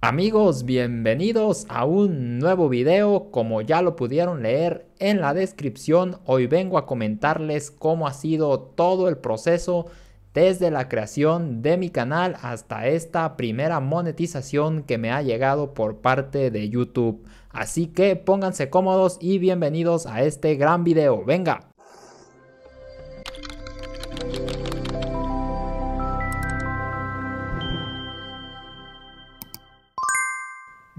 Amigos, bienvenidos a un nuevo video, como ya lo pudieron leer en la descripción, hoy vengo a comentarles cómo ha sido todo el proceso desde la creación de mi canal hasta esta primera monetización que me ha llegado por parte de YouTube. Así que pónganse cómodos y bienvenidos a este gran video, venga.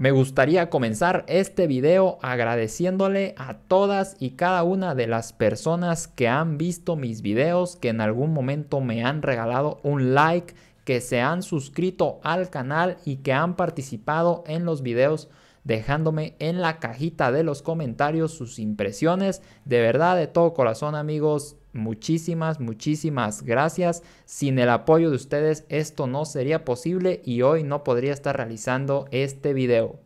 Me gustaría comenzar este video agradeciéndole a todas y cada una de las personas que han visto mis videos, que en algún momento me han regalado un like, que se han suscrito al canal y que han participado en los videos dejándome en la cajita de los comentarios sus impresiones. De verdad, de todo corazón amigos, muchísimas, muchísimas gracias. Sin el apoyo de ustedes esto no sería posible y hoy no podría estar realizando este video.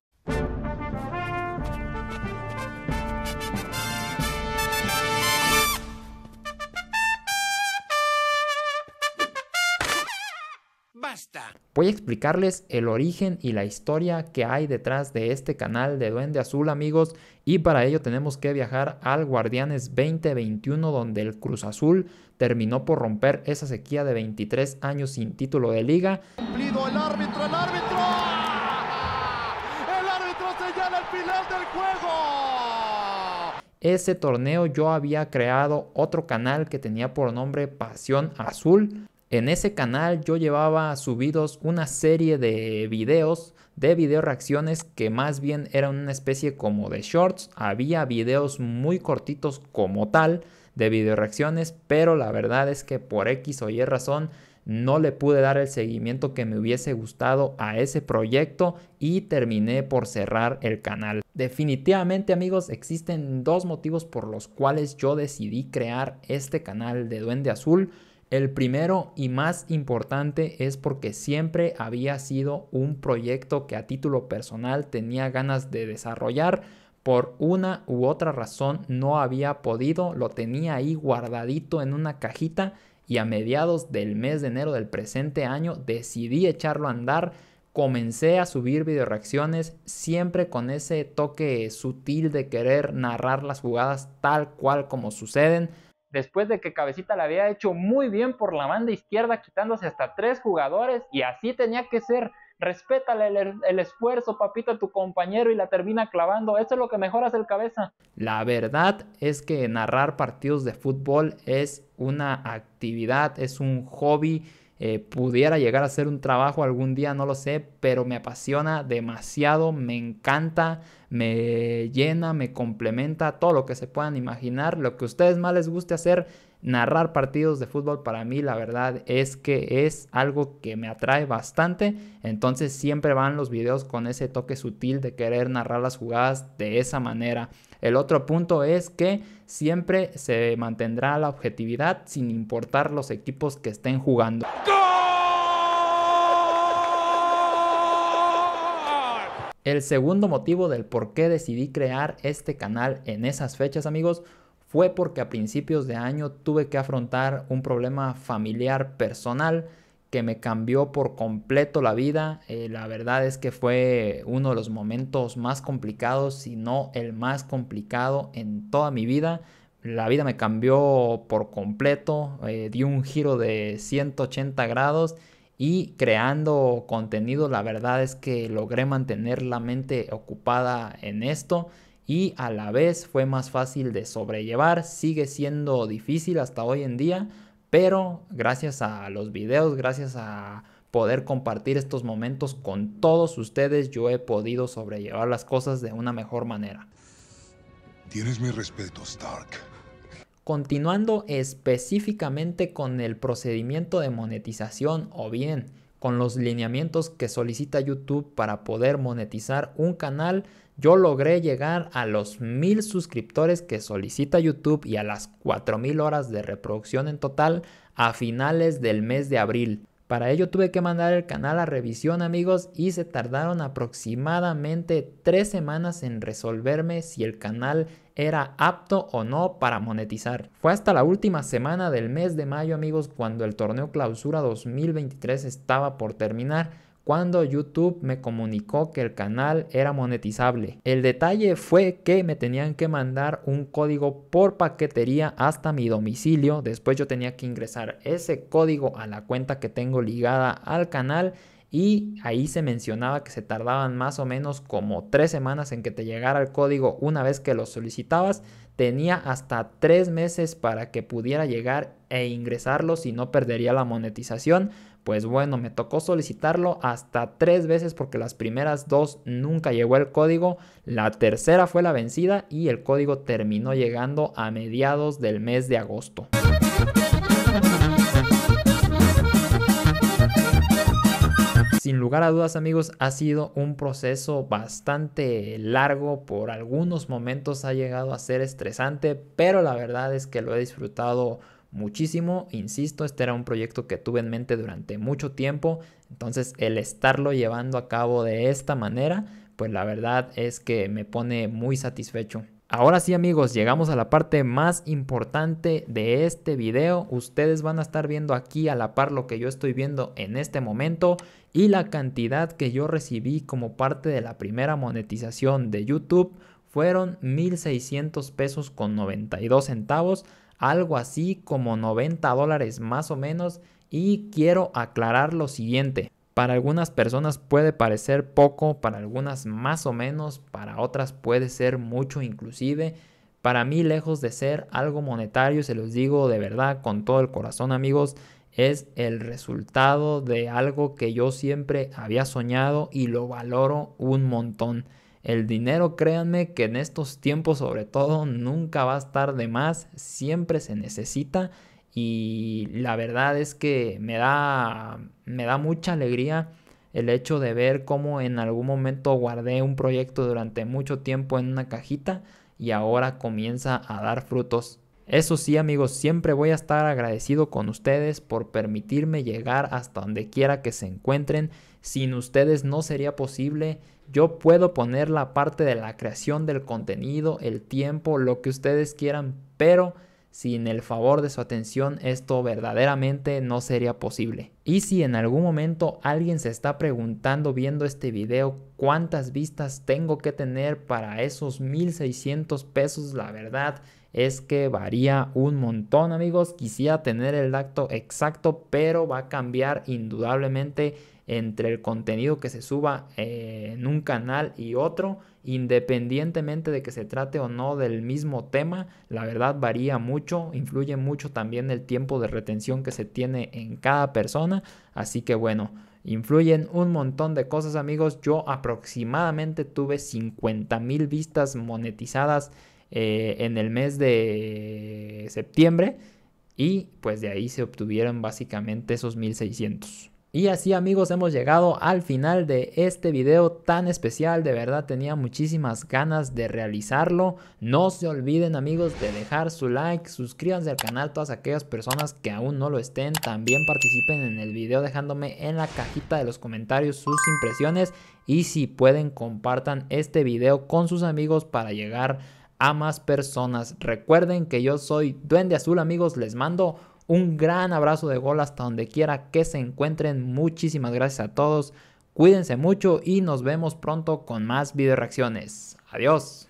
Voy a explicarles el origen y la historia que hay detrás de este canal de Duende Azul, amigos, y para ello tenemos que viajar al Guardianes 2021 donde el Cruz Azul terminó por romper esa sequía de 23 años sin título de liga. Cumplido el árbitro, el árbitro. El árbitro el final del juego ese torneo yo había creado otro canal que tenía por nombre Pasión Azul, en ese canal yo llevaba subidos una serie de videos, de video reacciones que más bien eran una especie como de shorts. Había videos muy cortitos como tal de video reacciones, pero la verdad es que por X o Y razón no le pude dar el seguimiento que me hubiese gustado a ese proyecto y terminé por cerrar el canal. Definitivamente amigos, existen dos motivos por los cuales yo decidí crear este canal de Duende Azul. El primero y más importante es porque siempre había sido un proyecto que a título personal tenía ganas de desarrollar, por una u otra razón no había podido, lo tenía ahí guardadito en una cajita y a mediados del mes de enero del presente año decidí echarlo a andar, comencé a subir video reacciones siempre con ese toque sutil de querer narrar las jugadas tal cual como suceden, después de que Cabecita la había hecho muy bien por la banda izquierda, quitándose hasta tres jugadores, y así tenía que ser. Respétale el, esfuerzo, papito, a tu compañero y la termina clavando. Eso es lo que mejoras el cabeza. La verdad es que narrar partidos de fútbol es una actividad, es un hobby. Eh, pudiera llegar a ser un trabajo algún día, no lo sé, pero me apasiona demasiado, me encanta, me llena, me complementa, todo lo que se puedan imaginar, lo que a ustedes más les guste hacer, narrar partidos de fútbol para mí la verdad es que es algo que me atrae bastante, entonces siempre van los videos con ese toque sutil de querer narrar las jugadas de esa manera. El otro punto es que siempre se mantendrá la objetividad sin importar los equipos que estén jugando. El segundo motivo del por qué decidí crear este canal en esas fechas, amigos, fue porque a principios de año tuve que afrontar un problema familiar personal que me cambió por completo la vida. Eh, la verdad es que fue uno de los momentos más complicados, si no el más complicado en toda mi vida. La vida me cambió por completo, eh, di un giro de 180 grados y creando contenido. La verdad es que logré mantener la mente ocupada en esto y a la vez fue más fácil de sobrellevar. Sigue siendo difícil hasta hoy en día, pero gracias a los videos, gracias a poder compartir estos momentos con todos ustedes, yo he podido sobrellevar las cosas de una mejor manera. Tienes mi respeto, Stark. Continuando específicamente con el procedimiento de monetización o bien con los lineamientos que solicita YouTube para poder monetizar un canal, yo logré llegar a los mil suscriptores que solicita YouTube y a las 4.000 horas de reproducción en total a finales del mes de abril. Para ello tuve que mandar el canal a revisión amigos y se tardaron aproximadamente tres semanas en resolverme si el canal era apto o no para monetizar. Fue hasta la última semana del mes de mayo amigos cuando el torneo clausura 2023 estaba por terminar cuando YouTube me comunicó que el canal era monetizable. El detalle fue que me tenían que mandar un código por paquetería hasta mi domicilio, después yo tenía que ingresar ese código a la cuenta que tengo ligada al canal y ahí se mencionaba que se tardaban más o menos como tres semanas en que te llegara el código una vez que lo solicitabas. Tenía hasta tres meses para que pudiera llegar e ingresarlo si no perdería la monetización. Pues bueno, me tocó solicitarlo hasta tres veces porque las primeras dos nunca llegó el código, la tercera fue la vencida y el código terminó llegando a mediados del mes de agosto. sin lugar a dudas amigos, ha sido un proceso bastante largo, por algunos momentos ha llegado a ser estresante, pero la verdad es que lo he disfrutado muchísimo, insisto, este era un proyecto que tuve en mente durante mucho tiempo, entonces el estarlo llevando a cabo de esta manera, pues la verdad es que me pone muy satisfecho. Ahora sí amigos, llegamos a la parte más importante de este video. Ustedes van a estar viendo aquí a la par lo que yo estoy viendo en este momento y la cantidad que yo recibí como parte de la primera monetización de YouTube fueron 1.600 pesos con 92 centavos, algo así como 90 dólares más o menos. Y quiero aclarar lo siguiente, para algunas personas puede parecer poco, para algunas más o menos, para otras puede ser mucho inclusive. Para mí, lejos de ser algo monetario, se los digo de verdad con todo el corazón amigos, es el resultado de algo que yo siempre había soñado y lo valoro un montón. El dinero, créanme que en estos tiempos sobre todo nunca va a estar de más, siempre se necesita y la verdad es que me da, me da mucha alegría el hecho de ver cómo en algún momento guardé un proyecto durante mucho tiempo en una cajita y ahora comienza a dar frutos. Eso sí amigos, siempre voy a estar agradecido con ustedes por permitirme llegar hasta donde quiera que se encuentren. Sin ustedes no sería posible. Yo puedo poner la parte de la creación del contenido, el tiempo, lo que ustedes quieran, pero sin el favor de su atención esto verdaderamente no sería posible. Y si en algún momento alguien se está preguntando viendo este video cuántas vistas tengo que tener para esos 1600 pesos, la verdad es que varía un montón amigos. Quisiera tener el dato exacto, pero va a cambiar indudablemente entre el contenido que se suba eh, en un canal y otro, independientemente de que se trate o no del mismo tema, la verdad varía mucho, influye mucho también el tiempo de retención que se tiene en cada persona, así que bueno, influyen un montón de cosas amigos, yo aproximadamente tuve 50 mil vistas monetizadas eh, en el mes de septiembre y pues de ahí se obtuvieron básicamente esos 1600. Y así amigos hemos llegado al final de este video tan especial, de verdad tenía muchísimas ganas de realizarlo. No se olviden amigos de dejar su like, suscríbanse al canal todas aquellas personas que aún no lo estén. También participen en el video dejándome en la cajita de los comentarios sus impresiones y si pueden compartan este video con sus amigos para llegar a más personas. Recuerden que yo soy Duende Azul amigos, les mando un gran abrazo de gol hasta donde quiera que se encuentren. Muchísimas gracias a todos. Cuídense mucho y nos vemos pronto con más video reacciones. Adiós.